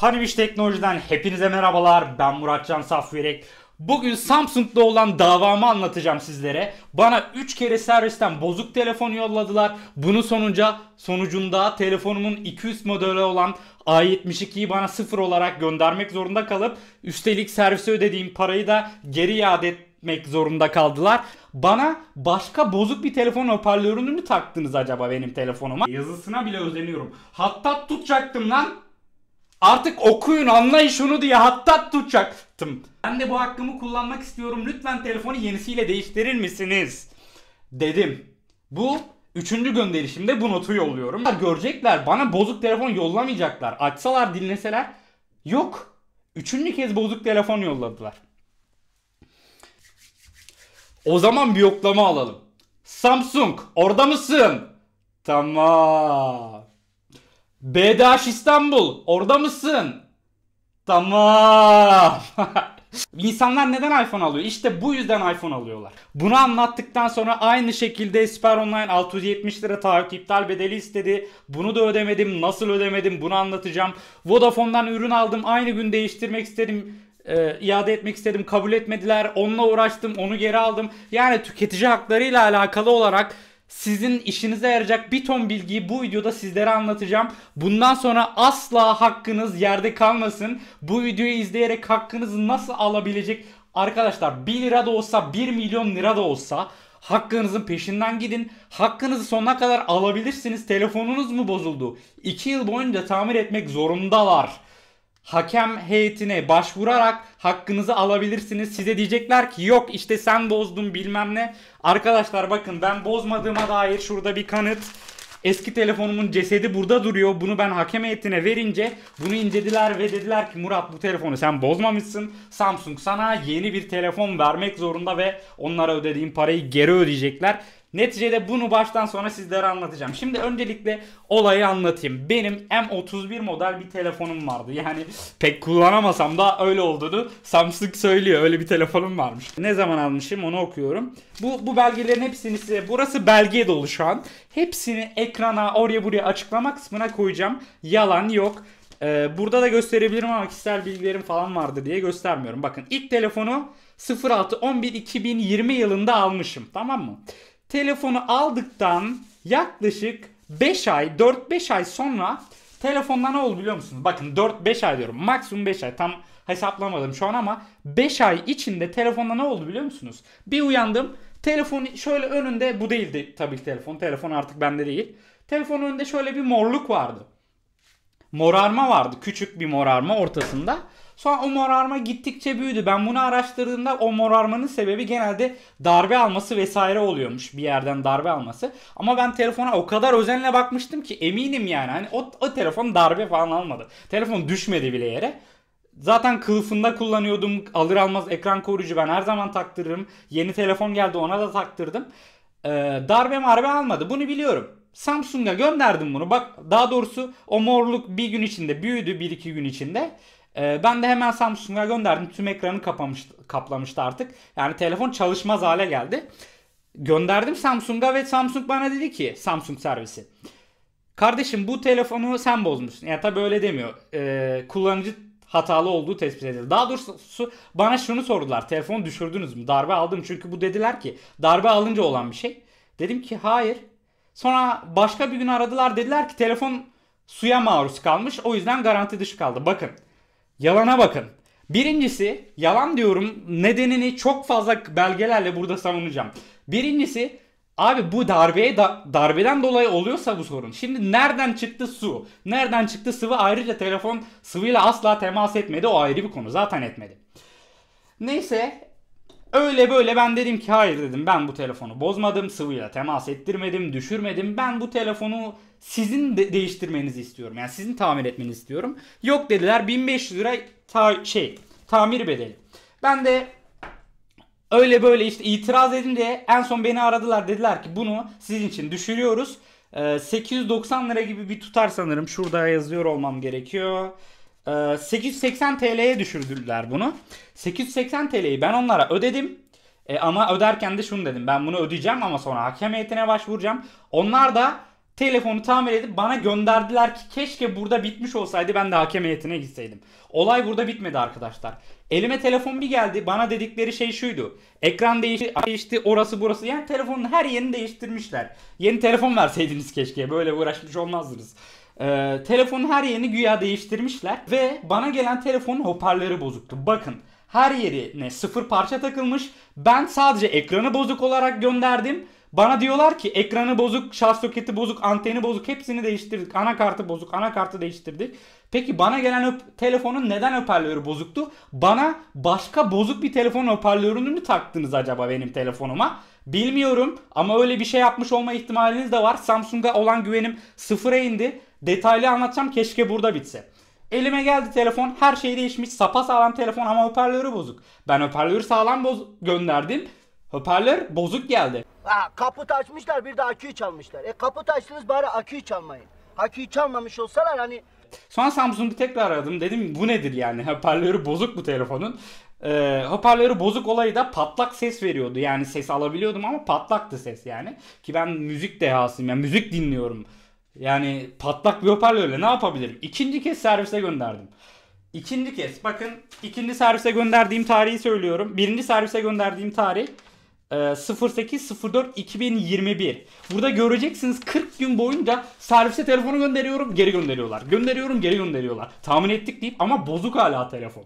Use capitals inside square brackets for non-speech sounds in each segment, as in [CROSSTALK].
Hanimiş Teknoloji'den hepinize merhabalar. Ben Muratcan Safverek. Bugün Samsung'da olan davamı anlatacağım sizlere. Bana 3 kere servisten bozuk telefon yolladılar. Bunun sonunca sonucunda telefonumun 200 modeli olan A72'yi bana sıfır olarak göndermek zorunda kalıp üstelik servise ödediğim parayı da geri iade etmek zorunda kaldılar. Bana başka bozuk bir telefon hoparlörünü mü taktınız acaba benim telefonuma? Yazısına bile özeniyorum. Hatta tutacaktım lan. Artık okuyun anlayın şunu diye hattat tutacaktım. Ben de bu hakkımı kullanmak istiyorum. Lütfen telefonu yenisiyle değiştirir misiniz? Dedim. Bu üçüncü gönderişimde bu notu yolluyorum. Görecekler bana bozuk telefon yollamayacaklar. Açsalar dinleseler yok. Üçüncü kez bozuk telefon yolladılar. O zaman bir yoklama alalım. Samsung orada mısın? Tamam. BDH İstanbul orada mısın? Tamam. [LAUGHS] İnsanlar neden iPhone alıyor? İşte bu yüzden iPhone alıyorlar. Bunu anlattıktan sonra aynı şekilde Siper Online 670 lira taahhüt iptal bedeli istedi. Bunu da ödemedim. Nasıl ödemedim? Bunu anlatacağım. Vodafone'dan ürün aldım. Aynı gün değiştirmek istedim. E, iade etmek istedim. Kabul etmediler. Onunla uğraştım. Onu geri aldım. Yani tüketici haklarıyla alakalı olarak sizin işinize yarayacak bir ton bilgiyi bu videoda sizlere anlatacağım. Bundan sonra asla hakkınız yerde kalmasın. Bu videoyu izleyerek hakkınızı nasıl alabilecek arkadaşlar 1 lira da olsa 1 milyon lira da olsa Hakkınızın peşinden gidin. Hakkınızı sonuna kadar alabilirsiniz. Telefonunuz mu bozuldu? 2 yıl boyunca tamir etmek zorundalar hakem heyetine başvurarak hakkınızı alabilirsiniz. Size diyecekler ki yok işte sen bozdun bilmem ne. Arkadaşlar bakın ben bozmadığıma dair şurada bir kanıt. Eski telefonumun cesedi burada duruyor. Bunu ben hakem heyetine verince bunu incediler ve dediler ki Murat bu telefonu sen bozmamışsın. Samsung sana yeni bir telefon vermek zorunda ve onlara ödediğin parayı geri ödeyecekler. Neticede bunu baştan sonra sizlere anlatacağım. Şimdi öncelikle olayı anlatayım. Benim M31 model bir telefonum vardı. Yani pek kullanamasam da öyle olduğunu Samsung söylüyor. Öyle bir telefonum varmış. Ne zaman almışım onu okuyorum. Bu, bu belgelerin hepsini size burası belge dolu şu an. Hepsini ekrana oraya buraya açıklama kısmına koyacağım. Yalan yok. Ee, burada da gösterebilirim ama kişisel bilgilerim falan vardı diye göstermiyorum. Bakın ilk telefonu 06 11 2020 yılında almışım tamam mı? Telefonu aldıktan yaklaşık 5 ay 4-5 ay sonra telefonda ne oldu biliyor musunuz? Bakın 4-5 ay diyorum maksimum 5 ay tam hesaplamadım şu an ama 5 ay içinde telefonda ne oldu biliyor musunuz? Bir uyandım telefon şöyle önünde bu değildi tabii telefon telefon artık bende değil. Telefonun önünde şöyle bir morluk vardı. Morarma vardı küçük bir morarma ortasında. Sonra o morarma gittikçe büyüdü. Ben bunu araştırdığımda o morarmanın sebebi genelde darbe alması vesaire oluyormuş. Bir yerden darbe alması. Ama ben telefona o kadar özenle bakmıştım ki eminim yani. Hani o, o telefon darbe falan almadı. Telefon düşmedi bile yere. Zaten kılıfında kullanıyordum. Alır almaz ekran koruyucu ben her zaman taktırırım. Yeni telefon geldi ona da taktırdım. Ee, darbe marbe almadı. Bunu biliyorum. Samsung'a gönderdim bunu. Bak daha doğrusu o morluk bir gün içinde büyüdü. Bir iki gün içinde. Ee, ben de hemen Samsung'a gönderdim. Tüm ekranı kapamış, kaplamıştı artık. Yani telefon çalışmaz hale geldi. Gönderdim Samsung'a ve Samsung bana dedi ki Samsung servisi. Kardeşim bu telefonu sen bozmuşsun. Yani tabii öyle demiyor. E, kullanıcı hatalı olduğu tespit edildi. Daha doğrusu bana şunu sordular. Telefonu düşürdünüz mü? Darbe aldım çünkü bu dediler ki darbe alınca olan bir şey. Dedim ki hayır. Sonra başka bir gün aradılar dediler ki telefon suya maruz kalmış. O yüzden garanti dışı kaldı. Bakın Yalana bakın. Birincisi yalan diyorum nedenini çok fazla belgelerle burada savunacağım. Birincisi abi bu darbeye da, darbeden dolayı oluyorsa bu sorun. Şimdi nereden çıktı su? Nereden çıktı sıvı? Ayrıca telefon sıvıyla asla temas etmedi. O ayrı bir konu. Zaten etmedi. Neyse Öyle böyle ben dedim ki hayır dedim ben bu telefonu bozmadım, sıvıyla temas ettirmedim, düşürmedim. Ben bu telefonu sizin de değiştirmenizi istiyorum. Yani sizin tamir etmenizi istiyorum. Yok dediler 1500 lira ta şey tamir bedeli. Ben de öyle böyle işte itiraz edin diye en son beni aradılar dediler ki bunu sizin için düşürüyoruz. 890 lira gibi bir tutar sanırım. Şurada yazıyor olmam gerekiyor. 880 ee, TL'ye düşürdüler bunu. 880 TL'yi ben onlara ödedim. E, ama öderken de şunu dedim. Ben bunu ödeyeceğim ama sonra hakem heyetine başvuracağım. Onlar da telefonu tamir edip bana gönderdiler ki keşke burada bitmiş olsaydı ben de hakem heyetine gitseydim. Olay burada bitmedi arkadaşlar. Elime telefon bir geldi. Bana dedikleri şey şuydu. Ekran değişti, değişti orası burası. Yani telefonun her yerini değiştirmişler. Yeni telefon verseydiniz keşke. Böyle uğraşmış olmazdınız. Ee, telefonun her yerini güya değiştirmişler ve bana gelen telefonun hoparlörü bozuktu. Bakın her yerine sıfır parça takılmış. Ben sadece ekranı bozuk olarak gönderdim. Bana diyorlar ki ekranı bozuk, şarj soketi bozuk, anteni bozuk hepsini değiştirdik. Anakartı bozuk, anakartı değiştirdik. Peki bana gelen telefonun neden hoparlörü bozuktu? Bana başka bozuk bir telefon hoparlörünü mü taktınız acaba benim telefonuma? Bilmiyorum ama öyle bir şey yapmış olma ihtimaliniz de var. Samsung'a olan güvenim sıfıra indi. Detaylı anlatacağım keşke burada bitse. Elime geldi telefon her şey değişmiş sapa sağlam telefon ama hoparlörü bozuk. Ben hoparlörü sağlam boz gönderdim. Hoparlör bozuk geldi. Ha, kaput açmışlar bir de aküyü çalmışlar. E kaput açtınız bari aküyü çalmayın. Aküyü çalmamış olsalar hani Sonra Samsung'u tekrar aradım. Dedim bu nedir yani? [LAUGHS] Hoparlörü bozuk bu telefonun. Ee, hoparlörü bozuk olayı da patlak ses veriyordu. Yani ses alabiliyordum ama patlaktı ses yani. Ki ben müzik dehasıyım. Yani müzik dinliyorum. Yani patlak bir hoparlörle ne yapabilirim? İkinci kez servise gönderdim. İkinci kez bakın ikinci servise gönderdiğim tarihi söylüyorum. Birinci servise gönderdiğim tarih 08.04.2021. E, Burada göreceksiniz 40 gün boyunca servise telefonu gönderiyorum geri gönderiyorlar. Gönderiyorum geri gönderiyorlar. Tahmin ettik deyip ama bozuk hala telefon.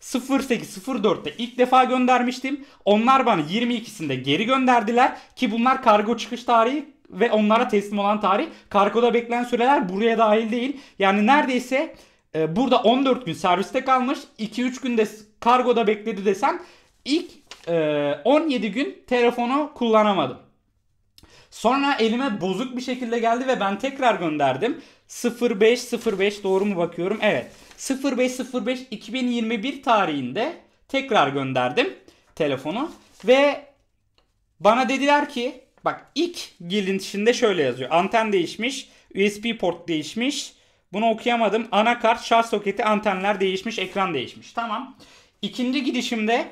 08.04'te ilk defa göndermiştim. Onlar bana 22'sinde geri gönderdiler ki bunlar kargo çıkış tarihi ve onlara teslim olan tarih. Kargoda beklenen süreler buraya dahil değil. Yani neredeyse e, burada 14 gün serviste kalmış. 2-3 günde kargoda bekledi desem ilk e, 17 gün telefonu kullanamadım. Sonra elime bozuk bir şekilde geldi ve ben tekrar gönderdim. 0505 doğru mu bakıyorum? Evet. 0505 2021 tarihinde tekrar gönderdim telefonu ve bana dediler ki Bak ilk gelişinde şöyle yazıyor. Anten değişmiş, USB port değişmiş. Bunu okuyamadım. Anakart, şarj soketi, antenler değişmiş, ekran değişmiş. Tamam. İkinci gidişimde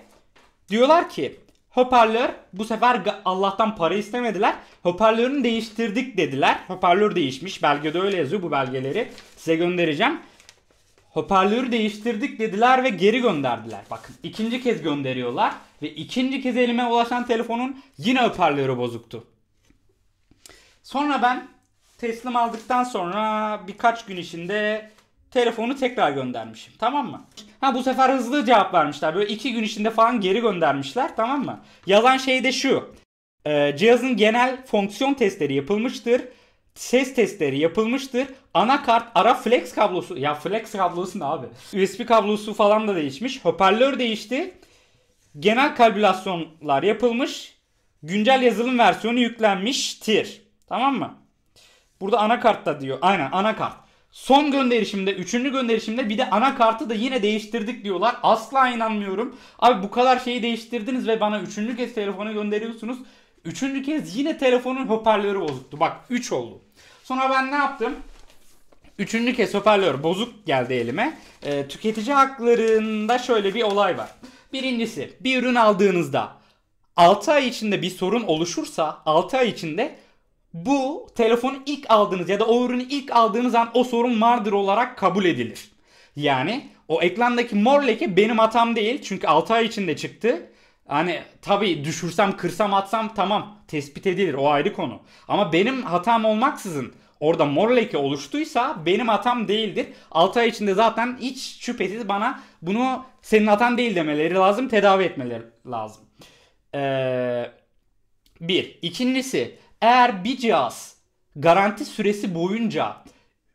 diyorlar ki hoparlör bu sefer Allah'tan para istemediler. Hoparlörünü değiştirdik dediler. Hoparlör değişmiş. Belgede öyle yazıyor bu belgeleri. Size göndereceğim. Hoparlörü değiştirdik dediler ve geri gönderdiler. Bakın ikinci kez gönderiyorlar ve ikinci kez elime ulaşan telefonun yine hoparlörü bozuktu. Sonra ben teslim aldıktan sonra birkaç gün içinde telefonu tekrar göndermişim tamam mı? Ha bu sefer hızlı cevap vermişler. Böyle iki gün içinde falan geri göndermişler tamam mı? Yalan şey de şu. E, cihazın genel fonksiyon testleri yapılmıştır ses testleri yapılmıştır. Anakart ara flex kablosu ya flex kablosu ne abi? USB kablosu falan da değişmiş. Hoparlör değişti. Genel kalibrasyonlar yapılmış. Güncel yazılım versiyonu yüklenmiştir. Tamam mı? Burada da diyor. Aynen anakart. Son gönderişimde, üçüncü gönderişimde bir de anakartı da yine değiştirdik diyorlar. Asla inanmıyorum. Abi bu kadar şeyi değiştirdiniz ve bana üçüncü kez telefonu gönderiyorsunuz. Üçüncü kez yine telefonun hoparlörü bozuktu. Bak 3 oldu. Sonra ben ne yaptım? Üçüncü kez hoparlör bozuk geldi elime. E, tüketici haklarında şöyle bir olay var. Birincisi bir ürün aldığınızda 6 ay içinde bir sorun oluşursa 6 ay içinde bu telefonu ilk aldığınız ya da o ürünü ilk aldığınız an o sorun vardır olarak kabul edilir. Yani o ekrandaki mor leke benim hatam değil çünkü 6 ay içinde çıktı Hani tabi düşürsem, kırsam, atsam tamam tespit edilir o ayrı konu. Ama benim hatam olmaksızın orada mor leke oluştuysa benim hatam değildir. 6 ay içinde zaten hiç şüphesiz bana bunu senin hatan değil demeleri lazım, tedavi etmeleri lazım. Ee, bir. ikincisi eğer bir cihaz garanti süresi boyunca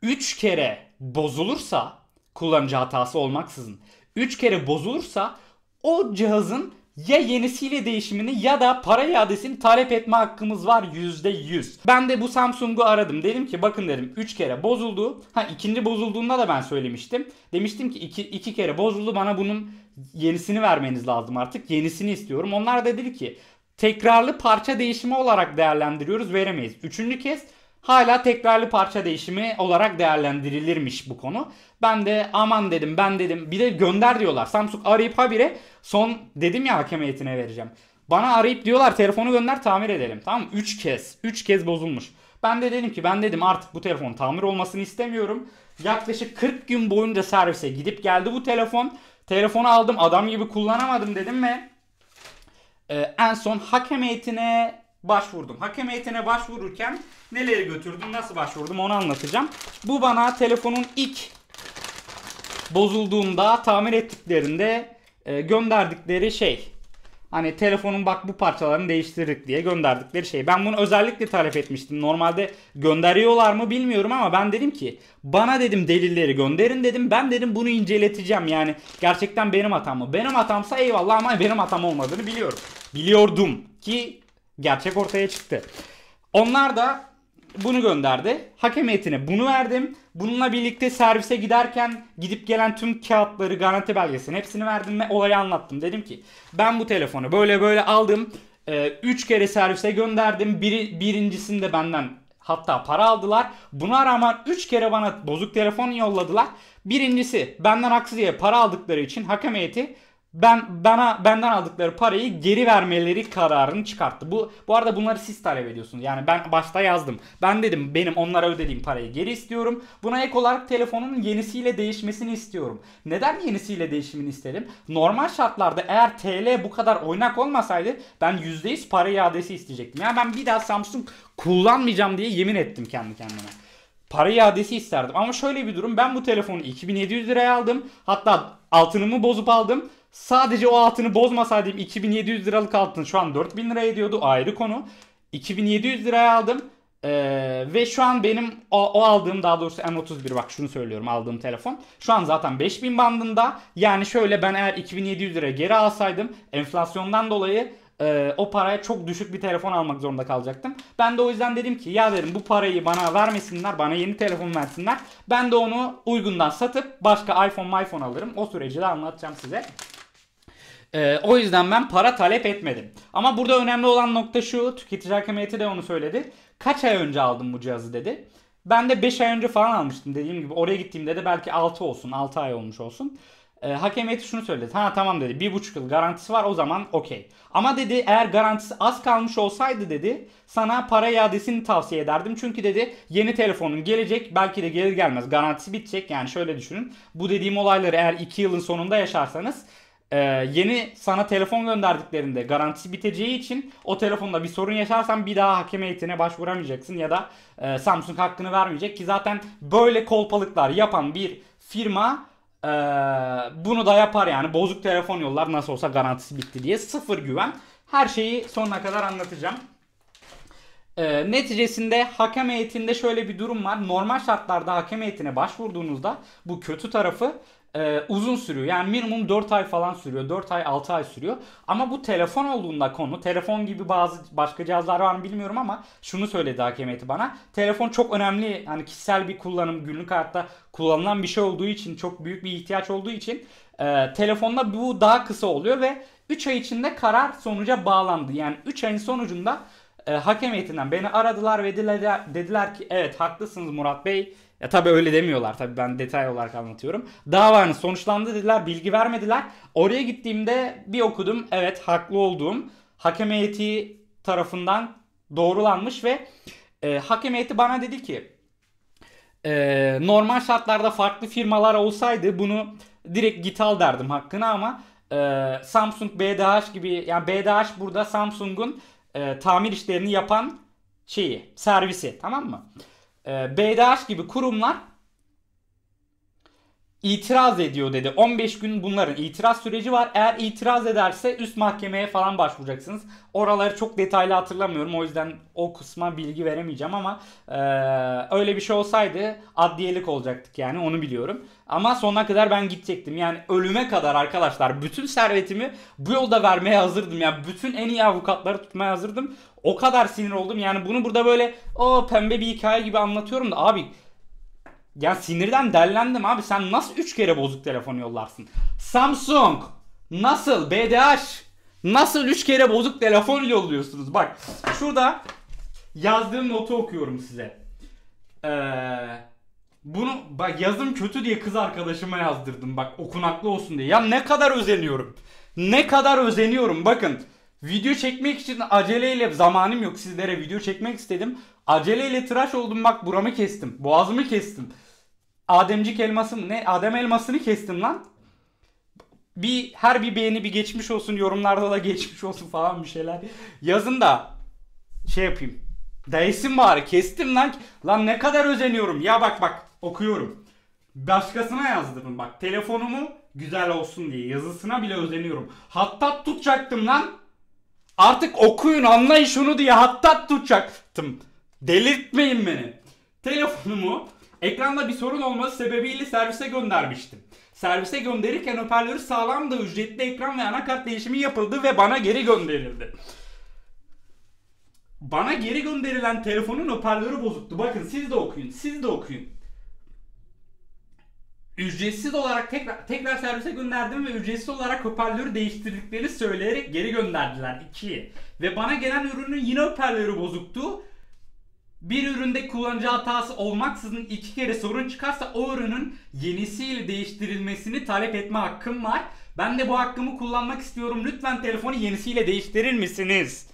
3 kere bozulursa kullanıcı hatası olmaksızın 3 kere bozulursa o cihazın ya yenisiyle değişimini ya da para iadesini talep etme hakkımız var %100. Ben de bu Samsung'u aradım. Dedim ki bakın dedim 3 kere bozuldu. Ha ikinci bozulduğunda da ben söylemiştim. Demiştim ki 2 2 kere bozuldu bana bunun yenisini vermeniz lazım artık. Yenisini istiyorum. Onlar da dedi ki tekrarlı parça değişimi olarak değerlendiriyoruz veremeyiz. Üçüncü kez hala tekrarlı parça değişimi olarak değerlendirilirmiş bu konu. Ben de aman dedim ben dedim. Bir de gönder diyorlar. Samsung arayıp habire son dedim ya hakem heyetine vereceğim. Bana arayıp diyorlar telefonu gönder tamir edelim. Tamam mı? 3 kez. 3 kez bozulmuş. Ben de dedim ki ben dedim artık bu telefon tamir olmasını istemiyorum. Yaklaşık 40 gün boyunca servise gidip geldi bu telefon. Telefonu aldım adam gibi kullanamadım dedim ve e, en son hakem heyetine başvurdum. Hakem heyetine başvururken neleri götürdüm, nasıl başvurdum onu anlatacağım. Bu bana telefonun ilk bozulduğunda tamir ettiklerinde e, gönderdikleri şey. Hani telefonun bak bu parçalarını değiştirdik diye gönderdikleri şey. Ben bunu özellikle talep etmiştim. Normalde gönderiyorlar mı bilmiyorum ama ben dedim ki bana dedim delilleri gönderin dedim. Ben dedim bunu inceleteceğim yani. Gerçekten benim hatam mı? Benim hatamsa eyvallah ama benim hatam olmadığını biliyorum. Biliyordum ki gerçek ortaya çıktı. Onlar da bunu gönderdi. Hakem heyetine bunu verdim. Bununla birlikte servise giderken gidip gelen tüm kağıtları, garanti belgesini hepsini verdim ve olayı anlattım. Dedim ki ben bu telefonu böyle böyle aldım. 3 e, ee, kere servise gönderdim. Biri, birincisinde benden hatta para aldılar. Buna rağmen 3 kere bana bozuk telefon yolladılar. Birincisi benden haksız yere para aldıkları için hakem heyeti ben bana benden aldıkları parayı geri vermeleri kararını çıkarttı. Bu bu arada bunları siz talep ediyorsunuz. Yani ben başta yazdım. Ben dedim benim onlara ödediğim parayı geri istiyorum. Buna ek olarak telefonun yenisiyle değişmesini istiyorum. Neden yenisiyle değişimini istedim? Normal şartlarda eğer TL bu kadar oynak olmasaydı ben %100 para iadesi isteyecektim. Yani ben bir daha Samsung kullanmayacağım diye yemin ettim kendi kendime para iadesi isterdim. Ama şöyle bir durum ben bu telefonu 2700 liraya aldım. Hatta altınımı bozup aldım. Sadece o altını bozmasaydım 2700 liralık altın şu an 4000 lira ediyordu ayrı konu. 2700 liraya aldım. Ee, ve şu an benim o, o aldığım daha doğrusu M31 bak şunu söylüyorum aldığım telefon. Şu an zaten 5000 bandında. Yani şöyle ben eğer 2700 lira geri alsaydım enflasyondan dolayı e, o paraya çok düşük bir telefon almak zorunda kalacaktım. Ben de o yüzden dedim ki ya derim bu parayı bana vermesinler bana yeni telefon versinler. Ben de onu uygundan satıp başka iPhone iPhone alırım. O süreci de anlatacağım size. E, o yüzden ben para talep etmedim. Ama burada önemli olan nokta şu. Tüketici hakemiyeti de onu söyledi. Kaç ay önce aldım bu cihazı dedi. Ben de 5 ay önce falan almıştım dediğim gibi. Oraya gittiğimde de belki 6 olsun. 6 ay olmuş olsun. E, ee, hakem şunu söyledi. Ha tamam dedi. Bir buçuk yıl garantisi var o zaman okey. Ama dedi eğer garantisi az kalmış olsaydı dedi sana para iadesini tavsiye ederdim. Çünkü dedi yeni telefonun gelecek belki de gelir gelmez garantisi bitecek. Yani şöyle düşünün. Bu dediğim olayları eğer 2 yılın sonunda yaşarsanız e, yeni sana telefon gönderdiklerinde garanti biteceği için o telefonda bir sorun yaşarsan bir daha hakem heyetine başvuramayacaksın ya da e, Samsung hakkını vermeyecek ki zaten böyle kolpalıklar yapan bir firma e, bunu da yapar yani bozuk telefon yollar nasıl olsa garantisi bitti diye sıfır güven her şeyi sonuna kadar anlatacağım. E, neticesinde hakem heyetinde şöyle bir durum var. Normal şartlarda hakem heyetine başvurduğunuzda bu kötü tarafı e, uzun sürüyor. Yani minimum 4 ay falan sürüyor. 4 ay 6 ay sürüyor. Ama bu telefon olduğunda konu. Telefon gibi bazı başka cihazlar var mı bilmiyorum ama şunu söyledi hakem heyeti bana. Telefon çok önemli. Hani kişisel bir kullanım günlük hayatta kullanılan bir şey olduğu için çok büyük bir ihtiyaç olduğu için e, telefonda bu daha kısa oluyor ve 3 ay içinde karar sonuca bağlandı. Yani 3 ayın sonucunda e, hakem heyetinden beni aradılar ve dediler, dediler ki evet haklısınız Murat Bey ya tabii öyle demiyorlar. Tabii ben detay olarak anlatıyorum. Davanın hani sonuçlandı dediler. Bilgi vermediler. Oraya gittiğimde bir okudum. Evet haklı olduğum hakem heyeti tarafından doğrulanmış ve e, hakem heyeti bana dedi ki e, normal şartlarda farklı firmalar olsaydı bunu direkt git al derdim hakkını ama e, Samsung BDH gibi yani BDH burada Samsung'un e, tamir işlerini yapan şeyi servisi tamam mı? e, ee, BDH gibi kurumlar itiraz ediyor dedi. 15 gün bunların itiraz süreci var. Eğer itiraz ederse üst mahkemeye falan başvuracaksınız. Oraları çok detaylı hatırlamıyorum. O yüzden o kısma bilgi veremeyeceğim ama e, öyle bir şey olsaydı adliyelik olacaktık yani onu biliyorum. Ama sonuna kadar ben gidecektim. Yani ölüme kadar arkadaşlar bütün servetimi bu yolda vermeye hazırdım. Yani bütün en iyi avukatları tutmaya hazırdım. O kadar sinir oldum. Yani bunu burada böyle o pembe bir hikaye gibi anlatıyorum da abi ya sinirden derlendim abi. Sen nasıl 3 kere bozuk telefon yollarsın? Samsung nasıl BDH nasıl 3 kere bozuk telefon yolluyorsunuz? Bak şurada yazdığım notu okuyorum size. Eee bunu bak yazım kötü diye kız arkadaşıma yazdırdım bak okunaklı olsun diye. Ya ne kadar özeniyorum. Ne kadar özeniyorum bakın. Video çekmek için aceleyle zamanım yok sizlere video çekmek istedim. Aceleyle tıraş oldum bak buramı kestim. Boğazımı kestim. Ademcik elması mı ne? Adem elmasını kestim lan. Bir her bir beğeni bir geçmiş olsun yorumlarda da geçmiş olsun falan bir şeyler. Yazın da şey yapayım. Değsin bari kestim lan. Lan ne kadar özeniyorum. Ya bak bak okuyorum. Başkasına yazdırdım bak. Telefonumu güzel olsun diye yazısına bile özeniyorum. Hatta tutacaktım lan. Artık okuyun anlayın şunu diye hatta tutacaktım. Delirtmeyin beni. Telefonumu ekranda bir sorun olması sebebiyle servise göndermiştim. Servise gönderirken hoparlörü sağlam ücretli ekran ve anakart değişimi yapıldı ve bana geri gönderildi. Bana geri gönderilen telefonun hoparlörü bozuktu. Bakın siz de okuyun, siz de okuyun ücretsiz olarak tekrar, tekrar servise gönderdim ve ücretsiz olarak hoparlörü değiştirdiklerini söyleyerek geri gönderdiler. 2. Ve bana gelen ürünün yine hoparlörü bozuktu. Bir üründe kullanıcı hatası olmaksızın iki kere sorun çıkarsa o ürünün yenisiyle değiştirilmesini talep etme hakkım var. Ben de bu hakkımı kullanmak istiyorum. Lütfen telefonu yenisiyle değiştirir misiniz?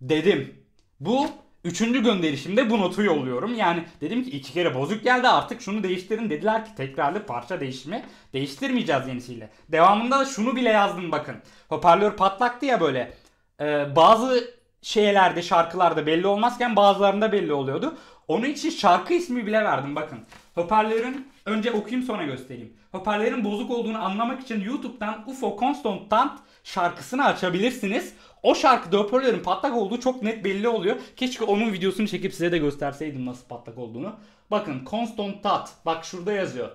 Dedim. Bu Üçüncü gönderişimde bu notu yolluyorum. Yani dedim ki iki kere bozuk geldi artık şunu değiştirin dediler ki tekrarlı parça değişimi değiştirmeyeceğiz yenisiyle. Devamında da şunu bile yazdım bakın. Hoparlör patlaktı ya böyle. Ee, bazı şeylerde şarkılarda belli olmazken bazılarında belli oluyordu. Onun için şarkı ismi bile verdim bakın. Hoparlörün önce okuyayım sonra göstereyim. Hoparlörün bozuk olduğunu anlamak için YouTube'dan UFO Constant'tan şarkısını açabilirsiniz. O şarkıda hoparlörün patlak olduğu çok net belli oluyor. Keşke onun videosunu çekip size de gösterseydim nasıl patlak olduğunu. Bakın Constant Tat. Bak şurada yazıyor.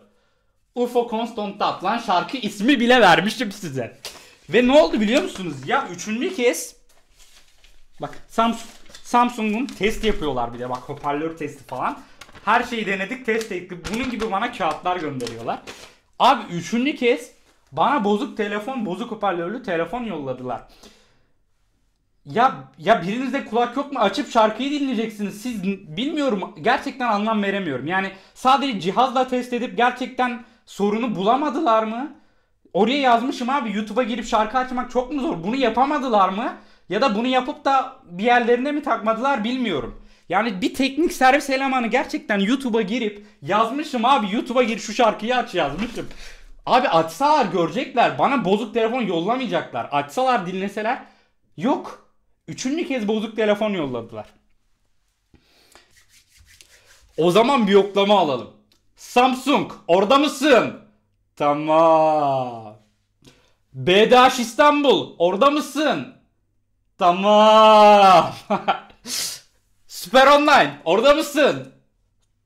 UFO Constant Tat. Lan şarkı ismi bile vermiştim size. Ve ne oldu biliyor musunuz? Ya üçüncü kez bak Samsung Samsung'un test yapıyorlar bir de bak hoparlör testi falan. Her şeyi denedik test ettik. Bunun gibi bana kağıtlar gönderiyorlar. Abi üçüncü kez bana bozuk telefon, bozuk hoparlörlü telefon yolladılar. Ya ya birinizde kulak yok mu? Açıp şarkıyı dinleyeceksiniz. Siz bilmiyorum gerçekten anlam veremiyorum. Yani sadece cihazla test edip gerçekten sorunu bulamadılar mı? Oraya yazmışım abi YouTube'a girip şarkı açmak çok mu zor? Bunu yapamadılar mı? Ya da bunu yapıp da bir yerlerine mi takmadılar bilmiyorum. Yani bir teknik servis elemanı gerçekten YouTube'a girip yazmışım abi YouTube'a gir şu şarkıyı aç yazmışım. Abi açsalar görecekler. Bana bozuk telefon yollamayacaklar. Açsalar dinleseler yok. Üçüncü kez bozuk telefon yolladılar. O zaman bir yoklama alalım. Samsung orada mısın? Tamam. BDH İstanbul orada mısın? Tamam. [LAUGHS] Süper Online orada mısın?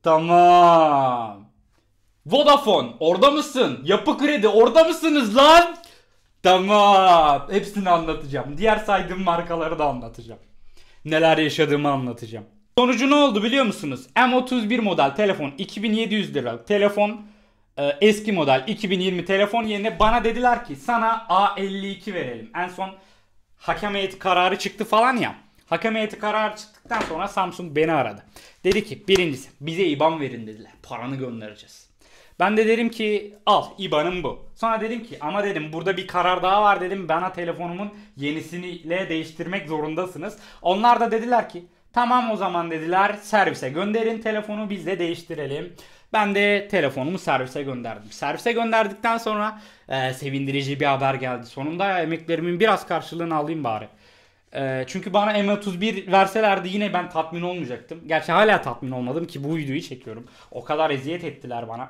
Tamam. Vodafone orada mısın? Yapı Kredi orada mısınız lan? Tamam. Hepsini anlatacağım. Diğer saydığım markaları da anlatacağım. Neler yaşadığımı anlatacağım. Sonucu ne oldu biliyor musunuz? M31 model telefon 2700 lira telefon e, eski model 2020 telefon yerine bana dediler ki sana A52 verelim. En son hakem heyeti kararı çıktı falan ya. Hakem heyeti kararı çıktıktan sonra Samsung beni aradı. Dedi ki birincisi bize IBAN verin dediler. Paranı göndereceğiz. Ben de dedim ki al IBAN'ım bu. Sonra dedim ki ama dedim burada bir karar daha var dedim bana telefonumun yenisiniyle değiştirmek zorundasınız. Onlar da dediler ki tamam o zaman dediler servise gönderin telefonu biz de değiştirelim. Ben de telefonumu servise gönderdim. Servise gönderdikten sonra e, sevindirici bir haber geldi. Sonunda emeklerimin biraz karşılığını alayım bari. E, çünkü bana M31 verselerdi yine ben tatmin olmayacaktım. Gerçi hala tatmin olmadım ki bu videoyu çekiyorum. O kadar eziyet ettiler bana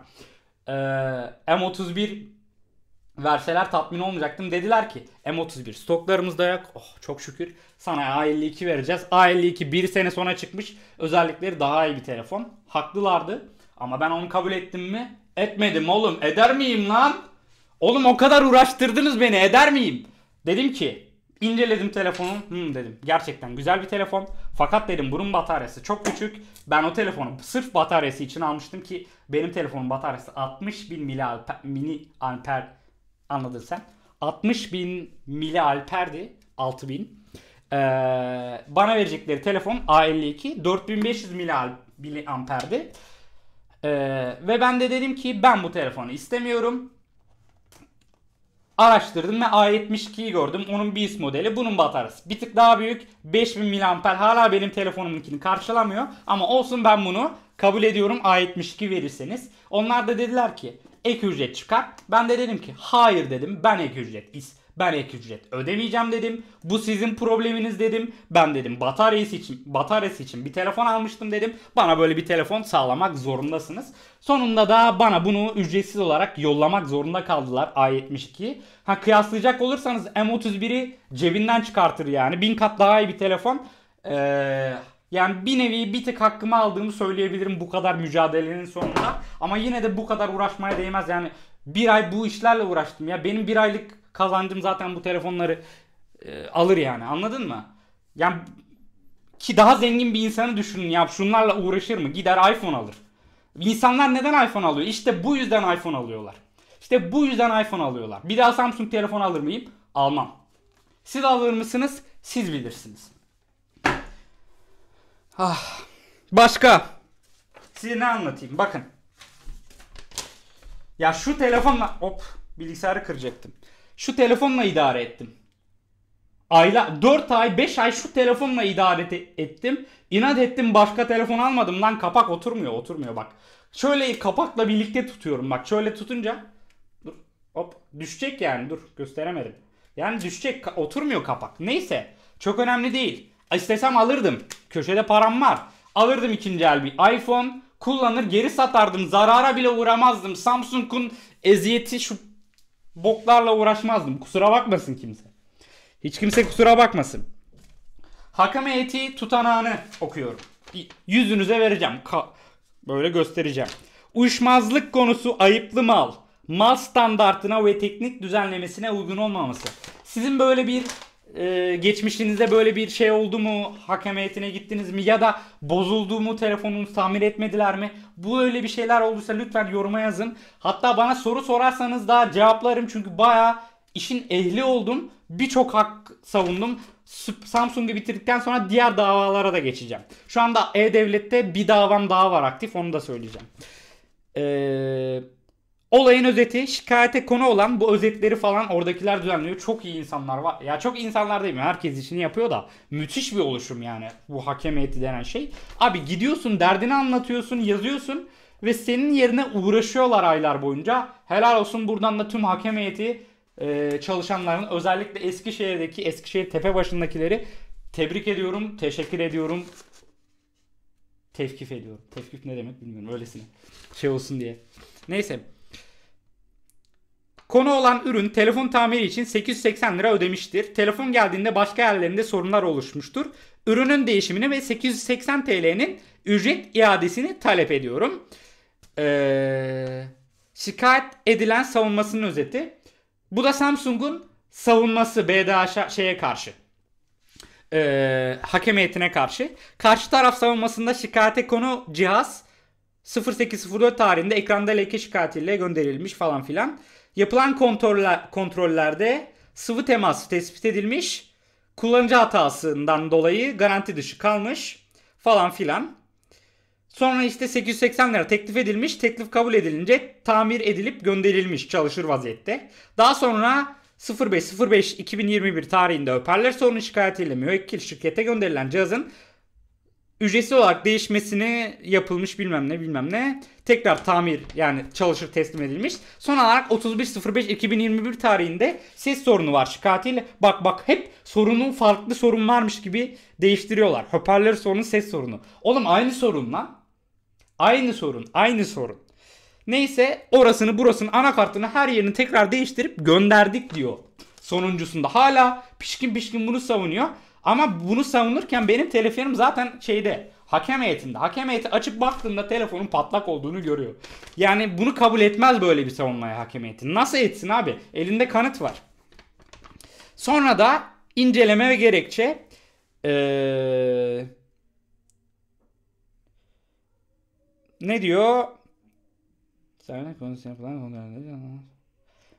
e, ee, M31 verseler tatmin olmayacaktım. Dediler ki M31 stoklarımızda yok. Oh, çok şükür sana A52 vereceğiz. A52 bir sene sonra çıkmış. Özellikleri daha iyi bir telefon. Haklılardı. Ama ben onu kabul ettim mi? Etmedim oğlum. Eder miyim lan? Oğlum o kadar uğraştırdınız beni. Eder miyim? Dedim ki inceledim telefonu. Hmm dedim. Gerçekten güzel bir telefon. Fakat dedim bunun bataryası çok küçük. Ben o telefonu sırf bataryası için almıştım ki benim telefonun bataryası 60 bin miliamper, mini amper anladın sen. 60 bin miliamperdi 6 bin. Ee, bana verecekleri telefon A52 4500 miliamperdi. Ee, ve ben de dedim ki ben bu telefonu istemiyorum araştırdım ve A72'yi gördüm. Onun Beast modeli. Bunun bataryası bir tık daha büyük. 5000 mAh hala benim telefonumkini karşılamıyor. Ama olsun ben bunu kabul ediyorum A72 verirseniz. Onlar da dediler ki ek ücret çıkar. Ben de dedim ki hayır dedim ben ek ücret biz. Ben ek ücret ödemeyeceğim dedim. Bu sizin probleminiz dedim. Ben dedim bataryası için bataryası için bir telefon almıştım dedim. Bana böyle bir telefon sağlamak zorundasınız. Sonunda da bana bunu ücretsiz olarak yollamak zorunda kaldılar a 72 Ha kıyaslayacak olursanız M31'i cebinden çıkartır yani. Bin kat daha iyi bir telefon. Eee yani bir nevi bir tık hakkımı aldığımı söyleyebilirim bu kadar mücadelenin sonunda. Ama yine de bu kadar uğraşmaya değmez. Yani bir ay bu işlerle uğraştım ya. Benim bir aylık kazancım zaten bu telefonları e, alır yani anladın mı? Yani ki daha zengin bir insanı düşünün ya şunlarla uğraşır mı? Gider iPhone alır. İnsanlar neden iPhone alıyor? İşte bu yüzden iPhone alıyorlar. İşte bu yüzden iPhone alıyorlar. Bir daha Samsung telefon alır mıyım? Almam. Siz alır mısınız? Siz bilirsiniz. Ah. Başka. Size ne anlatayım? Bakın. Ya şu telefonla hop bilgisayarı kıracaktım şu telefonla idare ettim. Ayla 4 ay 5 ay şu telefonla idare ettim. İnat ettim başka telefon almadım lan kapak oturmuyor oturmuyor bak. Şöyle kapakla birlikte tutuyorum bak şöyle tutunca dur hop düşecek yani dur gösteremedim. Yani düşecek oturmuyor kapak. Neyse çok önemli değil. İstesem alırdım. Köşede param var. Alırdım ikinci el bir iPhone kullanır geri satardım. Zarara bile uğramazdım. Samsung'un eziyeti şu boklarla uğraşmazdım. Kusura bakmasın kimse. Hiç kimse kusura bakmasın. Hakem heyeti tutanağını okuyorum. Yüzünüze vereceğim. Ka- böyle göstereceğim. Uyuşmazlık konusu ayıplı mal. Mal standartına ve teknik düzenlemesine uygun olmaması. Sizin böyle bir e, geçmişinizde böyle bir şey oldu mu? Hakem heyetine gittiniz mi? Ya da bozuldu mu telefonunuz tamir etmediler mi? Bu öyle bir şeyler olduysa lütfen yoruma yazın. Hatta bana soru sorarsanız daha cevaplarım çünkü baya işin ehli oldum. Birçok hak savundum. Samsung'u bitirdikten sonra diğer davalara da geçeceğim. Şu anda E-Devlet'te bir davam daha var aktif onu da söyleyeceğim. Eee Olayın özeti şikayete konu olan bu özetleri falan oradakiler düzenliyor. Çok iyi insanlar var. Ya çok insanlar değil mi? Herkes işini yapıyor da müthiş bir oluşum yani bu hakem heyeti denen şey. Abi gidiyorsun derdini anlatıyorsun yazıyorsun ve senin yerine uğraşıyorlar aylar boyunca. Helal olsun buradan da tüm hakem heyeti e, çalışanların özellikle Eskişehir'deki Eskişehir tepe başındakileri tebrik ediyorum, teşekkür ediyorum. Tevkif ediyorum. Tevkif ne demek bilmiyorum öylesine. Şey olsun diye. Neyse. Konu olan ürün telefon tamiri için 880 lira ödemiştir. Telefon geldiğinde başka yerlerinde sorunlar oluşmuştur. Ürünün değişimini ve 880 TL'nin ücret iadesini talep ediyorum. Ee, şikayet edilen savunmasının özeti. Bu da Samsung'un savunması BDH şeye karşı e, hakem heyetine karşı. Karşı taraf savunmasında şikayete konu cihaz 0804 tarihinde ekranda leke şikayetiyle gönderilmiş falan filan. Yapılan kontroller, kontrollerde sıvı temas tespit edilmiş. Kullanıcı hatasından dolayı garanti dışı kalmış falan filan. Sonra işte 880 lira teklif edilmiş. Teklif kabul edilince tamir edilip gönderilmiş çalışır vaziyette. Daha sonra 05.05.2021 tarihinde hoparlör sorunu şikayetiyle müvekkil şirkete gönderilen cihazın ücretsiz olarak değişmesini yapılmış bilmem ne bilmem ne tekrar tamir yani çalışır teslim edilmiş. Son olarak 31.05.2021 tarihinde ses sorunu var şikayetiyle. Bak bak hep sorunun farklı sorun varmış gibi değiştiriyorlar. Hoparlör sorunu ses sorunu. Oğlum aynı sorun lan. Aynı sorun aynı sorun. Neyse orasını burasını anakartını her yerini tekrar değiştirip gönderdik diyor. Sonuncusunda hala pişkin pişkin bunu savunuyor. Ama bunu savunurken benim telefonum zaten şeyde Hakem heyetinde. Hakem heyeti açıp baktığında telefonun patlak olduğunu görüyor. Yani bunu kabul etmez böyle bir savunmaya hakem heyeti. Nasıl etsin abi? Elinde kanıt var. Sonra da inceleme ve gerekçe ee, ne diyor?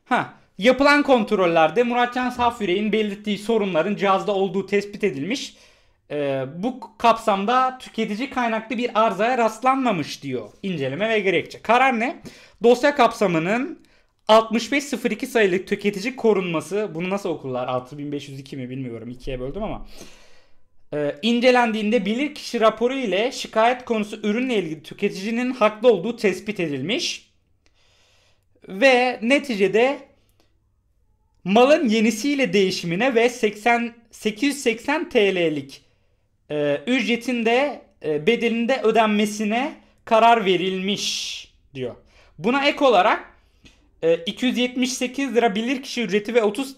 Ha, yapılan kontrollerde Muratcan Safyüre'nin belirttiği sorunların cihazda olduğu tespit edilmiş e, bu kapsamda tüketici kaynaklı bir arzaya rastlanmamış diyor inceleme ve gerekçe. Karar ne? Dosya kapsamının 6502 sayılı tüketici korunması bunu nasıl okurlar 6502 mi bilmiyorum ikiye böldüm ama ee, incelendiğinde bilirkişi raporu ile şikayet konusu ürünle ilgili tüketicinin haklı olduğu tespit edilmiş ve neticede malın yenisiyle değişimine ve 80 880 TL'lik e, ücretin de e, bedelinde ödenmesine karar verilmiş diyor. Buna ek olarak e, 278 lira bilirkişi ücreti ve 30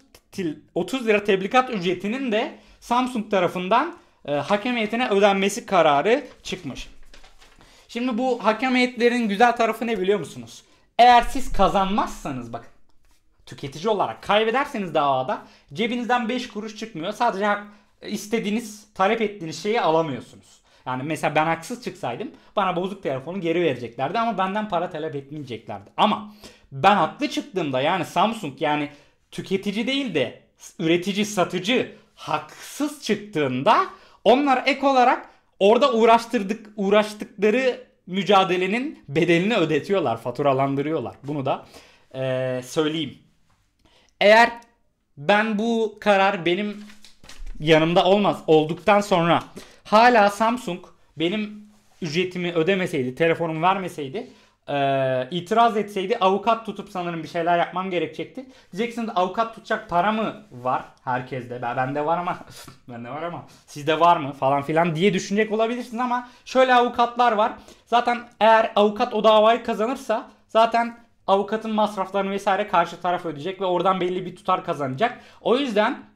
30 lira tebligat ücretinin de Samsung tarafından e, hakem heyetine ödenmesi kararı çıkmış. Şimdi bu hakem heyetlerinin güzel tarafı ne biliyor musunuz? Eğer siz kazanmazsanız bakın tüketici olarak kaybederseniz davada cebinizden 5 kuruş çıkmıyor. Sadece hak, istediğiniz, talep ettiğiniz şeyi alamıyorsunuz. Yani mesela ben haksız çıksaydım bana bozuk telefonu geri vereceklerdi ama benden para talep etmeyeceklerdi. Ama ben haklı çıktığımda yani Samsung yani tüketici değil de üretici, satıcı haksız çıktığında onlar ek olarak orada uğraştırdık uğraştıkları mücadelenin bedelini ödetiyorlar, faturalandırıyorlar. Bunu da e, söyleyeyim. Eğer ben bu karar benim yanımda olmaz olduktan sonra hala Samsung benim ücretimi ödemeseydi, telefonumu vermeseydi e, itiraz etseydi avukat tutup sanırım bir şeyler yapmam gerekecekti. diyeceksin avukat tutacak para mı var herkeste? Ben, bende var ama ben [LAUGHS] bende var ama sizde var mı falan filan diye düşünecek olabilirsiniz ama şöyle avukatlar var. Zaten eğer avukat o davayı kazanırsa zaten avukatın masraflarını vesaire karşı taraf ödeyecek ve oradan belli bir tutar kazanacak. O yüzden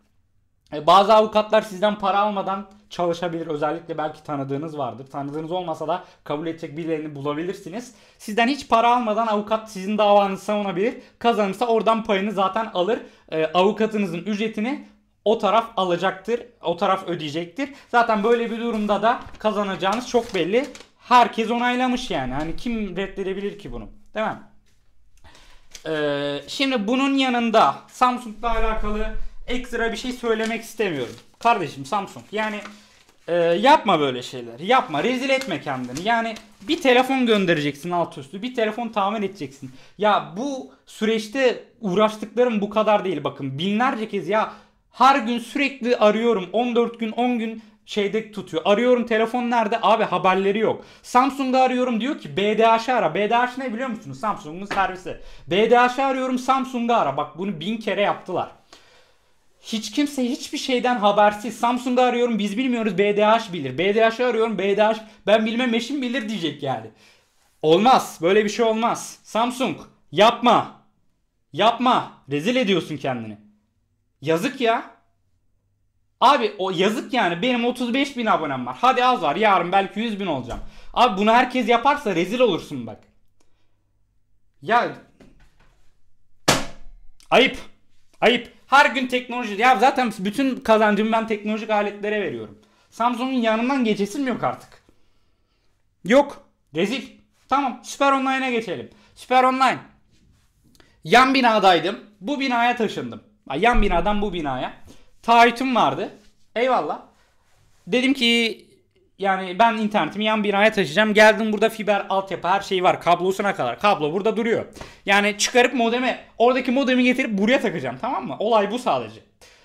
e, bazı avukatlar sizden para almadan çalışabilir. Özellikle belki tanıdığınız vardır. Tanıdığınız olmasa da kabul edecek birilerini bulabilirsiniz. Sizden hiç para almadan avukat sizin davanızı savunabilir. Kazanırsa oradan payını zaten alır. E, avukatınızın ücretini o taraf alacaktır. O taraf ödeyecektir. Zaten böyle bir durumda da kazanacağınız çok belli. Herkes onaylamış yani. Hani kim reddedebilir ki bunu? Değil mi? Ee, şimdi bunun yanında Samsung'la alakalı ekstra bir şey söylemek istemiyorum. Kardeşim Samsung yani e, yapma böyle şeyler. Yapma rezil etme kendini. Yani bir telefon göndereceksin alt üstü. Bir telefon tamir edeceksin. Ya bu süreçte uğraştıklarım bu kadar değil bakın. Binlerce kez ya her gün sürekli arıyorum. 14 gün 10 gün şeyde tutuyor. Arıyorum telefon nerede? Abi haberleri yok. Samsung'da arıyorum diyor ki BDH ara. BDH ne biliyor musunuz? Samsung'un servisi. BDH arıyorum Samsung'da ara. Bak bunu bin kere yaptılar hiç kimse hiçbir şeyden habersiz. Samsung'da arıyorum biz bilmiyoruz BDH bilir. BDH'ı arıyorum BDH ben bilmem eşim bilir diyecek yani. Olmaz. Böyle bir şey olmaz. Samsung yapma. Yapma. Rezil ediyorsun kendini. Yazık ya. Abi o yazık yani benim 35 bin abonem var. Hadi az var yarın belki 100 bin olacağım. Abi bunu herkes yaparsa rezil olursun bak. Ya ayıp. Ayıp. Her gün teknoloji. Ya zaten bütün kazancımı ben teknolojik aletlere veriyorum. Samsung'un yanından geçesim yok artık. Yok. Rezil. Tamam Süper Online'a geçelim. Süper Online. Yan binadaydım. Bu binaya taşındım. Yan binadan bu binaya. Taahhütüm vardı. Eyvallah. Dedim ki yani ben internetimi yan binaya taşıyacağım. Geldim burada fiber altyapı her şey var. Kablosuna kadar. Kablo burada duruyor. Yani çıkarıp modemi oradaki modemi getirip buraya takacağım tamam mı? Olay bu sadece.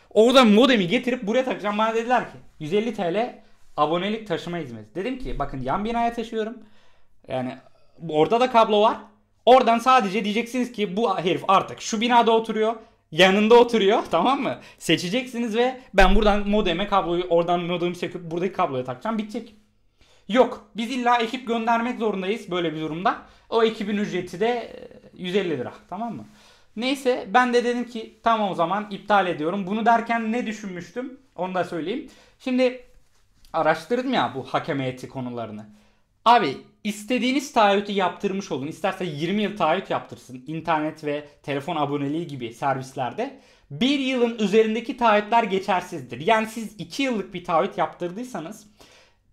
Orada modemi getirip buraya takacağım. Bana dediler ki 150 TL abonelik taşıma hizmeti. Dedim ki bakın yan binaya taşıyorum. Yani orada da kablo var. Oradan sadece diyeceksiniz ki bu herif artık şu binada oturuyor yanında oturuyor [LAUGHS] tamam mı? Seçeceksiniz ve ben buradan modeme kabloyu oradan modemi çekip buradaki kabloya takacağım bitecek. Yok biz illa ekip göndermek zorundayız böyle bir durumda. O ekibin ücreti de 150 e, lira tamam mı? Neyse ben de dedim ki tamam o zaman iptal ediyorum. Bunu derken ne düşünmüştüm onu da söyleyeyim. Şimdi araştırdım ya bu hakem heyeti konularını. Abi istediğiniz taahhütü yaptırmış olun. İsterse 20 yıl taahhüt yaptırsın. İnternet ve telefon aboneliği gibi servislerde. bir yılın üzerindeki taahhütler geçersizdir. Yani siz 2 yıllık bir taahhüt yaptırdıysanız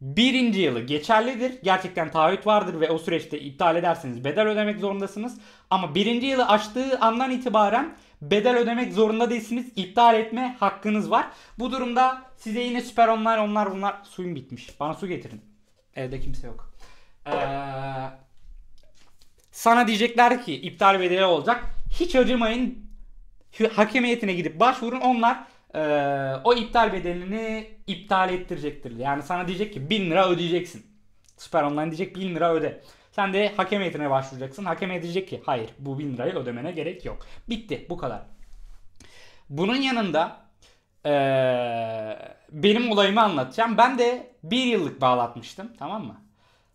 birinci yılı geçerlidir. Gerçekten taahhüt vardır ve o süreçte iptal ederseniz bedel ödemek zorundasınız. Ama birinci yılı açtığı andan itibaren bedel ödemek zorunda değilsiniz. İptal etme hakkınız var. Bu durumda size yine süper onlar onlar bunlar suyun bitmiş. Bana su getirin. Evde kimse yok. Ee, sana diyecekler ki iptal bedeli olacak. Hiç acımayın. Hakemiyetine gidip başvurun. Onlar ee, o iptal bedelini iptal ettirecektir. Yani sana diyecek ki 1000 lira ödeyeceksin. Süper Online diyecek 1000 lira öde. Sen de hakemiyetine başvuracaksın. Hakem edecek ki hayır bu 1000 lirayı ödemene gerek yok. Bitti bu kadar. Bunun yanında ee, benim olayımı anlatacağım. Ben de bir yıllık bağlatmıştım tamam mı?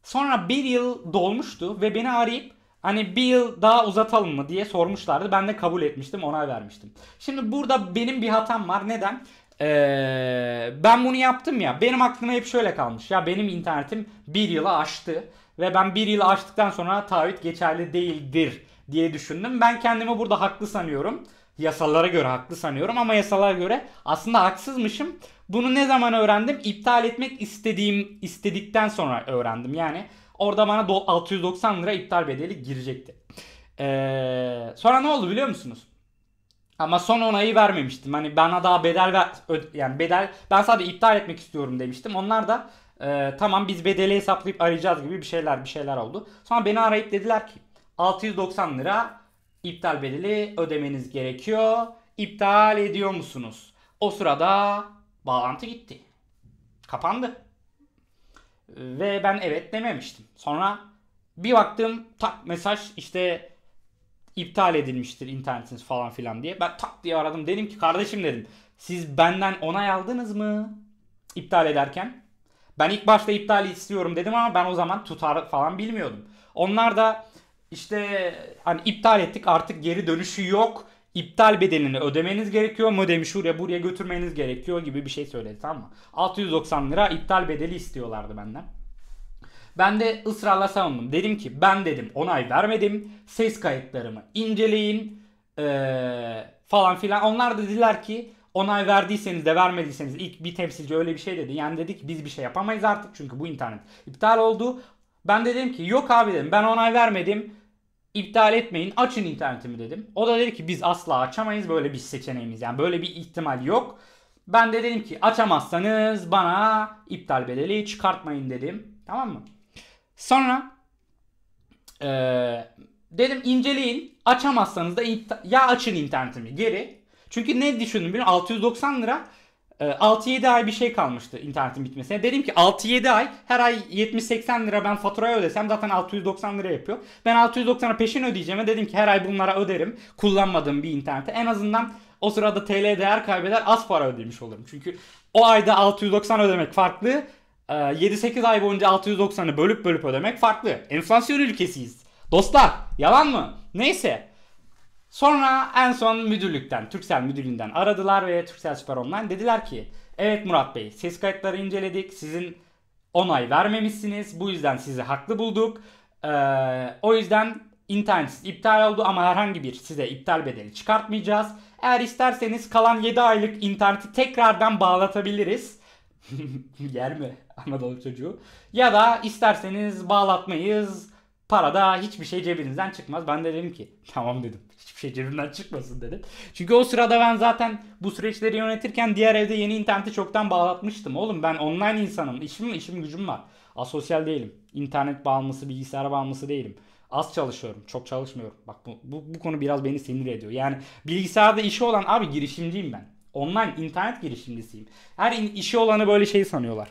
Sonra bir yıl dolmuştu ve beni arayıp hani bir yıl daha uzatalım mı diye sormuşlardı. Ben de kabul etmiştim onay vermiştim. Şimdi burada benim bir hatam var. Neden? Ee, ben bunu yaptım ya benim aklıma hep şöyle kalmış ya benim internetim bir yıla aştı ve ben bir yıla aştıktan sonra taahhüt geçerli değildir diye düşündüm. Ben kendimi burada haklı sanıyorum yasalara göre haklı sanıyorum ama yasalara göre aslında haksızmışım. Bunu ne zaman öğrendim? İptal etmek istediğim istedikten sonra öğrendim. Yani orada bana 690 lira iptal bedeli girecekti. Ee, sonra ne oldu biliyor musunuz? Ama son onayı vermemiştim. Hani bana daha bedel ver, yani bedel ben sadece iptal etmek istiyorum demiştim. Onlar da e, tamam biz bedeli hesaplayıp arayacağız gibi bir şeyler bir şeyler oldu. Sonra beni arayıp dediler ki 690 lira İptal bedeli ödemeniz gerekiyor. İptal ediyor musunuz? O sırada bağlantı gitti. Kapandı. Ve ben evet dememiştim. Sonra bir baktım tak mesaj işte iptal edilmiştir internetiniz falan filan diye. Ben tak diye aradım. Dedim ki kardeşim dedim. Siz benden onay aldınız mı? İptal ederken. Ben ilk başta iptal istiyorum dedim ama ben o zaman tutar falan bilmiyordum. Onlar da işte hani iptal ettik artık geri dönüşü yok. İptal bedelini ödemeniz gerekiyor. Modemi şuraya buraya götürmeniz gerekiyor gibi bir şey söyledi tamam mı? 690 lira iptal bedeli istiyorlardı benden. Ben de ısrarla savundum. Dedim ki ben dedim onay vermedim. Ses kayıtlarımı inceleyin. Ee, falan filan. Onlar da dediler ki onay verdiyseniz de vermediyseniz ilk bir temsilci öyle bir şey dedi. Yani dedik biz bir şey yapamayız artık çünkü bu internet iptal oldu. Ben dedim ki yok abi dedim ben onay vermedim. İptal etmeyin açın internetimi dedim. O da dedi ki biz asla açamayız böyle bir seçeneğimiz yani böyle bir ihtimal yok. Ben de dedim ki açamazsanız bana iptal bedeli çıkartmayın dedim. Tamam mı? Sonra ee, dedim inceleyin açamazsanız da ya açın internetimi geri. Çünkü ne düşündüm biliyor 690 lira 6-7 ee, ay bir şey kalmıştı internetin bitmesine. Dedim ki 6-7 ay her ay 70-80 lira ben faturaya ödesem zaten 690 lira yapıyor. Ben 690'a peşin ödeyeceğime dedim ki her ay bunlara öderim. Kullanmadığım bir internete. En azından o sırada TL değer kaybeder az para ödemiş olurum. Çünkü o ayda 690 ödemek farklı. 7-8 ee, ay boyunca 690'ı bölüp bölüp ödemek farklı. Enflasyon ülkesiyiz. Dostlar yalan mı? Neyse Sonra en son müdürlükten, Türksel müdürlüğünden aradılar ve Türksel Süper Online dediler ki Evet Murat Bey ses kayıtları inceledik sizin onay vermemişsiniz bu yüzden sizi haklı bulduk. Ee, o yüzden internet iptal oldu ama herhangi bir size iptal bedeli çıkartmayacağız. Eğer isterseniz kalan 7 aylık interneti tekrardan bağlatabiliriz. [LAUGHS] Yer mi Anadolu çocuğu? Ya da isterseniz bağlatmayız. Parada hiçbir şey cebinizden çıkmaz. Ben de dedim ki tamam dedim. Hiçbir şey cebimden çıkmasın dedim. Çünkü o sırada ben zaten bu süreçleri yönetirken diğer evde yeni interneti çoktan bağlatmıştım. Oğlum ben online insanım. İşim işim gücüm var. Asosyal değilim. İnternet bağımlısı, bilgisayar bağımlısı değilim. Az çalışıyorum. Çok çalışmıyorum. Bak bu, bu, bu konu biraz beni sinir ediyor. Yani bilgisayarda işi olan abi girişimciyim ben. Online internet girişimcisiyim. Her işi olanı böyle şey sanıyorlar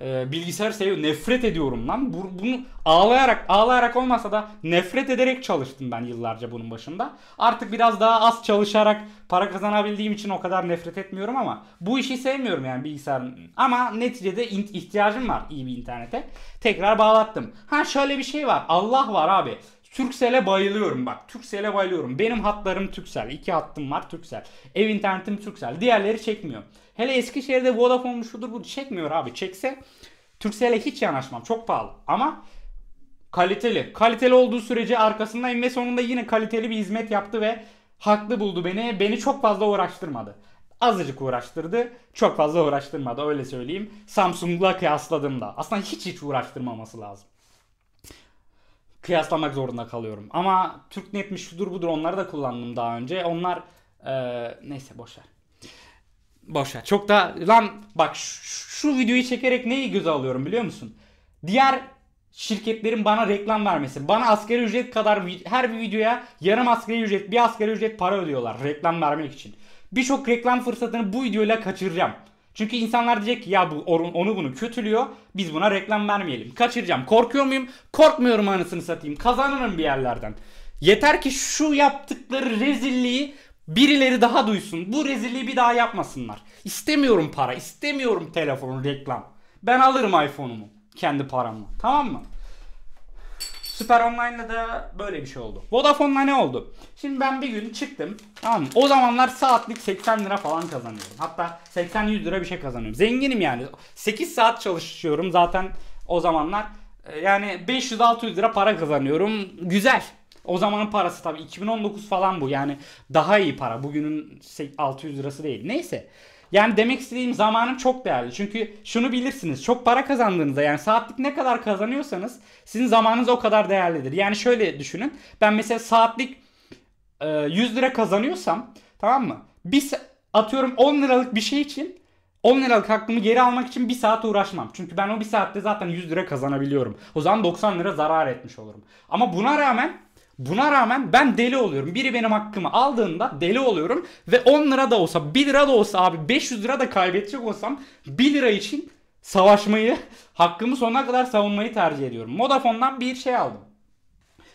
e, bilgisayar seviyorum. Nefret ediyorum lan. Bu, bunu ağlayarak ağlayarak olmasa da nefret ederek çalıştım ben yıllarca bunun başında. Artık biraz daha az çalışarak para kazanabildiğim için o kadar nefret etmiyorum ama bu işi sevmiyorum yani bilgisayarın. Ama neticede ihtiyacım var iyi bir internete. Tekrar bağlattım. Ha şöyle bir şey var. Allah var abi. Türksel'e bayılıyorum bak. Türksel'e bayılıyorum. Benim hatlarım Türksel. İki hattım var Türksel. Ev internetim Türksel. Diğerleri çekmiyor. Hele Eskişehir'de Vodafone şudur bu çekmiyor abi. Çekse Türksel'e hiç yanaşmam. Çok pahalı. Ama kaliteli. Kaliteli olduğu sürece arkasındayım ve sonunda yine kaliteli bir hizmet yaptı ve haklı buldu beni. Beni çok fazla uğraştırmadı. Azıcık uğraştırdı. Çok fazla uğraştırmadı öyle söyleyeyim. Samsung'la kıyasladığımda. Aslında hiç hiç uğraştırmaması lazım kıyaslamak zorunda kalıyorum. Ama TürkNet'miş şudur budur onları da kullandım daha önce. Onlar ee, neyse boşver. Boşver. Çok da lan bak şu, şu videoyu çekerek neyi göze alıyorum biliyor musun? Diğer şirketlerin bana reklam vermesi. Bana asgari ücret kadar her bir videoya yarım asgari ücret, bir asgari ücret para ödüyorlar reklam vermek için. Birçok reklam fırsatını bu videoyla kaçıracağım. Çünkü insanlar diyecek ki ya bu onu bunu kötülüyor. Biz buna reklam vermeyelim. Kaçıracağım. Korkuyor muyum? Korkmuyorum anasını satayım. Kazanırım bir yerlerden. Yeter ki şu yaptıkları rezilliği birileri daha duysun. Bu rezilliği bir daha yapmasınlar. İstemiyorum para, istemiyorum telefonu reklam. Ben alırım iPhone'umu kendi paramla. Tamam mı? Süper Online'da da böyle bir şey oldu. Vodafone'la ne oldu? Şimdi ben bir gün çıktım. Tamam mı? O zamanlar saatlik 80 lira falan kazanıyorum. Hatta 80-100 lira bir şey kazanıyorum. Zenginim yani. 8 saat çalışıyorum zaten o zamanlar. Ee, yani 500-600 lira para kazanıyorum. Güzel. O zamanın parası tabii 2019 falan bu. Yani daha iyi para. Bugünün 600 lirası değil. Neyse. Yani demek istediğim zamanım çok değerli. Çünkü şunu bilirsiniz. Çok para kazandığınızda yani saatlik ne kadar kazanıyorsanız sizin zamanınız o kadar değerlidir. Yani şöyle düşünün. Ben mesela saatlik 100 e, lira kazanıyorsam tamam mı? Bir atıyorum 10 liralık bir şey için 10 liralık hakkımı geri almak için 1 saat uğraşmam. Çünkü ben o 1 saatte zaten 100 lira kazanabiliyorum. O zaman 90 lira zarar etmiş olurum. Ama buna rağmen Buna rağmen ben deli oluyorum. Biri benim hakkımı aldığında deli oluyorum. Ve 10 lira da olsa 1 lira da olsa abi 500 lira da kaybedecek olsam 1 lira için savaşmayı [LAUGHS] hakkımı sonuna kadar savunmayı tercih ediyorum. Modafone'dan bir şey aldım.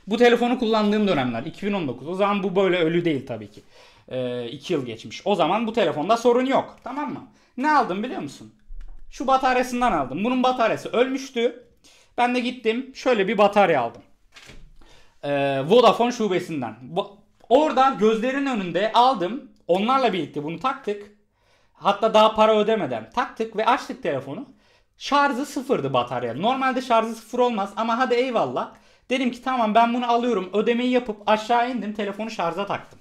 Bu telefonu kullandığım dönemler 2019. O zaman bu böyle ölü değil tabii ki. 2 ee, yıl geçmiş. O zaman bu telefonda sorun yok. Tamam mı? Ne aldım biliyor musun? Şu bataryasından aldım. Bunun bataryası ölmüştü. Ben de gittim şöyle bir batarya aldım e, Vodafone şubesinden. Bu, oradan gözlerin önünde aldım. Onlarla birlikte bunu taktık. Hatta daha para ödemeden taktık ve açtık telefonu. Şarjı sıfırdı batarya. Normalde şarjı sıfır olmaz ama hadi eyvallah. Dedim ki tamam ben bunu alıyorum. Ödemeyi yapıp aşağı indim. Telefonu şarja taktım.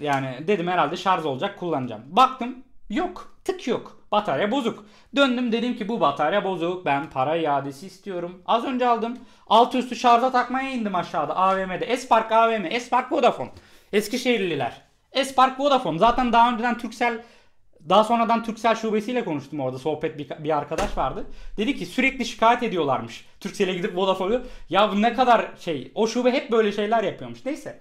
Yani dedim herhalde şarj olacak kullanacağım. Baktım yok. Tık yok. Batarya bozuk. Döndüm dedim ki bu batarya bozuk. Ben para iadesi istiyorum. Az önce aldım. Alt üstü şarja takmaya indim aşağıda AVM'de. Espark AVM, Espark Vodafone. Eskişehirliler. Espark Vodafone. Zaten daha önceden Türksel daha sonradan Türksel şubesiyle konuştum orada. Sohbet bir, bir arkadaş vardı. Dedi ki sürekli şikayet ediyorlarmış. Türksel'e gidip Vodafone'u. Ya bu ne kadar şey. O şube hep böyle şeyler yapıyormuş. Neyse.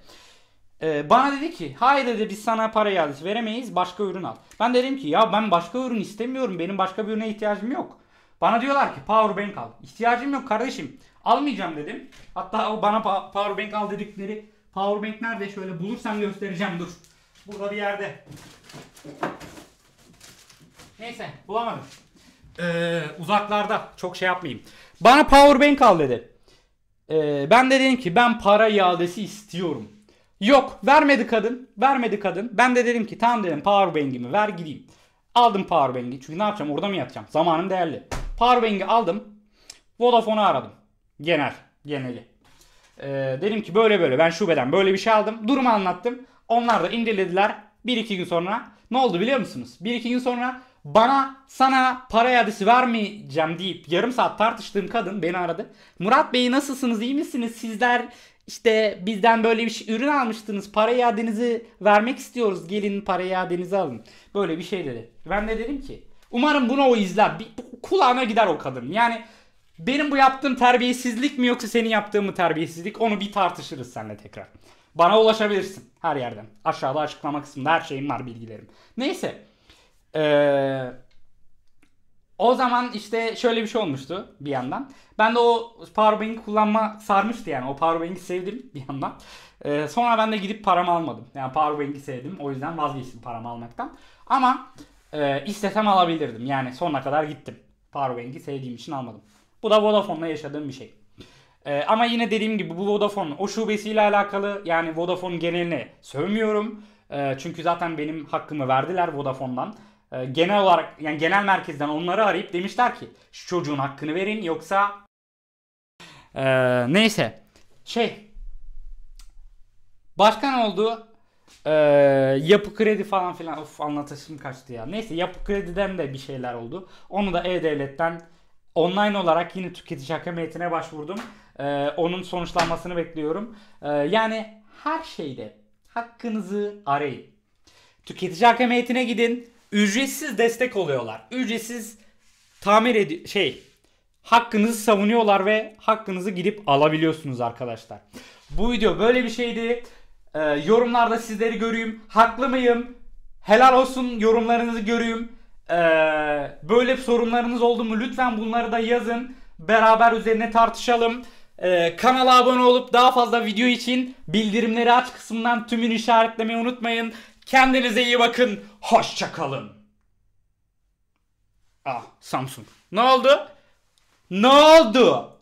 Ee, bana dedi ki hayır dedi biz sana para iadesi veremeyiz başka ürün al. Ben dedim ki ya ben başka ürün istemiyorum benim başka bir ürüne ihtiyacım yok. Bana diyorlar ki Powerbank al. İhtiyacım yok kardeşim almayacağım dedim. Hatta o bana Powerbank al dedikleri Powerbank nerede şöyle bulursam göstereceğim dur. Burada bir yerde. Neyse bulamadım. Ee, uzaklarda çok şey yapmayayım. Bana Powerbank al dedi. Ee, ben de dedim ki ben para iadesi istiyorum. Yok vermedi kadın. Vermedi kadın. Ben de dedim ki tamam dedim powerbank'imi ver gideyim. Aldım powerbank'i. Çünkü ne yapacağım orada mı yatacağım? Zamanım değerli. Powerbank'i aldım. Vodafone'u aradım. Genel. Geneli. Ee, dedim ki böyle böyle ben şubeden böyle bir şey aldım. Durumu anlattım. Onlar da indirlediler. 1-2 gün sonra ne oldu biliyor musunuz? 1-2 gün sonra bana sana para yadisi vermeyeceğim deyip yarım saat tartıştığım kadın beni aradı. Murat Bey nasılsınız iyi misiniz sizler işte bizden böyle bir şey, ürün almıştınız para iadenizi vermek istiyoruz gelin para iadenizi alın. Böyle bir şey dedi. Ben de dedim ki umarım bunu o izler. Bir, kulağına gider o kadın. Yani benim bu yaptığım terbiyesizlik mi yoksa senin yaptığın mı terbiyesizlik onu bir tartışırız seninle tekrar. Bana ulaşabilirsin her yerden. Aşağıda açıklama kısmında her şeyim var bilgilerim. Neyse. Eee o zaman işte şöyle bir şey olmuştu bir yandan. Ben de o powerbank'i kullanma sarmıştı yani. O powerbank'i sevdim bir yandan. Ee, sonra ben de gidip paramı almadım. Yani powerbank'i sevdim. O yüzden vazgeçtim paramı almaktan. Ama e, istesem alabilirdim. Yani sonuna kadar gittim. Powerbank'i sevdiğim için almadım. Bu da Vodafone'la yaşadığım bir şey. Ee, ama yine dediğim gibi bu Vodafone o şubesiyle alakalı yani Vodafone genelini sövmüyorum. Ee, çünkü zaten benim hakkımı verdiler Vodafone'dan. Ee, genel olarak yani genel merkezden onları arayıp demişler ki şu çocuğun hakkını verin yoksa e, neyse şey başkan oldu e, yapı kredi falan filan of anlatışım kaçtı ya neyse yapı krediden de bir şeyler oldu onu da e-devletten online olarak yine tüketici hakem başvurdum e, onun sonuçlanmasını bekliyorum e, yani her şeyde hakkınızı arayın tüketici hakem gidin ücretsiz destek oluyorlar. Ücretsiz tamir edi şey hakkınızı savunuyorlar ve hakkınızı gidip alabiliyorsunuz arkadaşlar. Bu video böyle bir şeydi. Ee, yorumlarda sizleri göreyim. Haklı mıyım? Helal olsun yorumlarınızı göreyim. Ee, böyle sorunlarınız oldu mu? Lütfen bunları da yazın. Beraber üzerine tartışalım. Ee, kanala abone olup daha fazla video için bildirimleri aç kısmından tümünü işaretlemeyi unutmayın. Kendinize iyi bakın. Hoşça kalın. Ah Samsung. Ne oldu? Ne oldu?